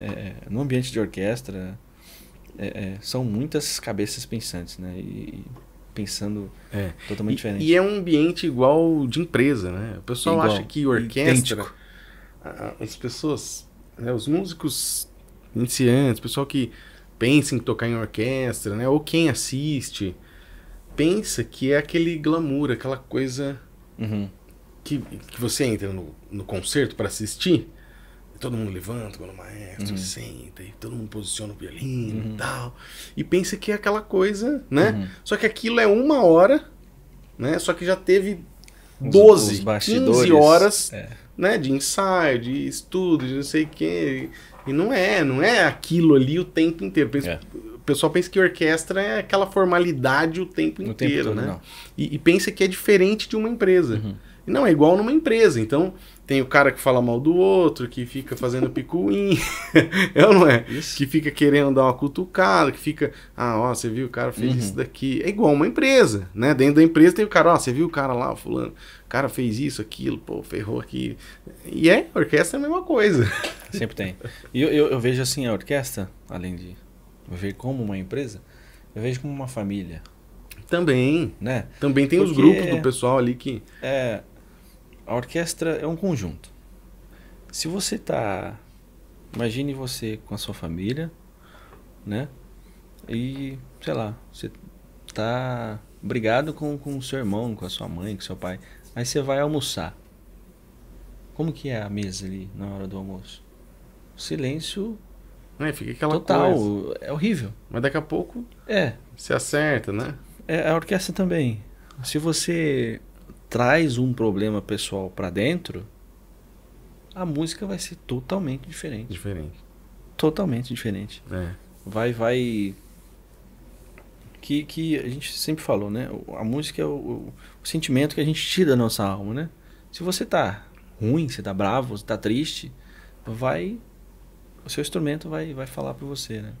É, é, no ambiente de orquestra, é, é, são muitas cabeças pensantes, né? E, pensando é. totalmente e, diferente. E é um ambiente igual de empresa, né? O pessoal igual, acha que orquestra, as pessoas, né, os músicos iniciantes, o pessoal que pensa em tocar em orquestra, né? Ou quem assiste pensa que é aquele glamour, aquela coisa uhum. que, que você entra no, no concerto para assistir todo mundo levanta quando o maestro uhum. senta e todo mundo posiciona o violino uhum. e tal. E pensa que é aquela coisa, né? Uhum. Só que aquilo é uma hora, né? Só que já teve os, 12, 15 horas é. né? de ensaio, de estudo, de não sei o quê. E não é, não é aquilo ali o tempo inteiro. Pensa, é. O pessoal pensa que orquestra é aquela formalidade o tempo inteiro, tempo todo, né? E, e, pensa que é diferente de uma empresa. Uhum não, é igual numa empresa. Então, tem o cara que fala mal do outro, que fica fazendo picuinha, é ou não é? Isso. Que fica querendo dar uma cutucada, que fica, ah, ó, você viu o cara fez uhum. isso daqui. É igual uma empresa, né? Dentro da empresa tem o cara, ó, você viu o cara lá, fulano, o cara fez isso, aquilo, pô, ferrou aqui. E é, orquestra é a mesma coisa. Sempre tem. E eu, eu, eu vejo assim, a orquestra, além de ver como uma empresa, eu vejo como uma família. Também. Né? Também tem Porque os grupos do é pessoal ali que. É, a orquestra é um conjunto. Se você está, imagine você com a sua família, né? E sei lá, você tá brigado com com o seu irmão, com a sua mãe, com seu pai. Aí você vai almoçar. Como que é a mesa ali na hora do almoço? Silêncio é, fica aquela total, coisa. é horrível. Mas daqui a pouco é. se acerta, né? É, a orquestra também. Se você traz um problema pessoal para dentro, a música vai ser totalmente diferente. Diferente. Totalmente diferente. É. Vai, vai. Que, que a gente sempre falou, né? A música é o, o, o sentimento que a gente tira da nossa alma, né? Se você tá ruim, você tá bravo, você tá triste, vai. O seu instrumento vai, vai falar para você, né?